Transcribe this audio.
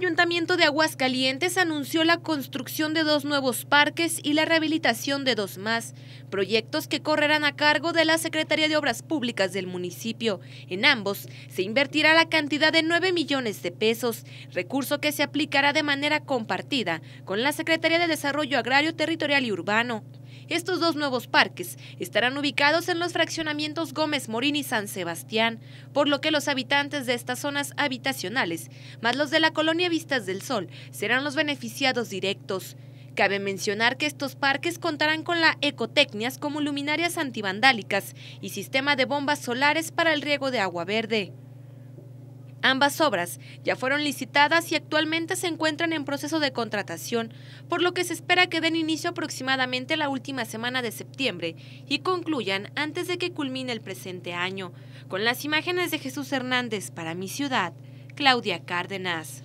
Ayuntamiento de Aguascalientes anunció la construcción de dos nuevos parques y la rehabilitación de dos más, proyectos que correrán a cargo de la Secretaría de Obras Públicas del municipio. En ambos se invertirá la cantidad de 9 millones de pesos, recurso que se aplicará de manera compartida con la Secretaría de Desarrollo Agrario, Territorial y Urbano. Estos dos nuevos parques estarán ubicados en los fraccionamientos Gómez Morín y San Sebastián, por lo que los habitantes de estas zonas habitacionales, más los de la colonia Vistas del Sol, serán los beneficiados directos. Cabe mencionar que estos parques contarán con la ecotecnias como luminarias antivandálicas y sistema de bombas solares para el riego de agua verde. Ambas obras ya fueron licitadas y actualmente se encuentran en proceso de contratación, por lo que se espera que den inicio aproximadamente la última semana de septiembre y concluyan antes de que culmine el presente año. Con las imágenes de Jesús Hernández para mi ciudad, Claudia Cárdenas.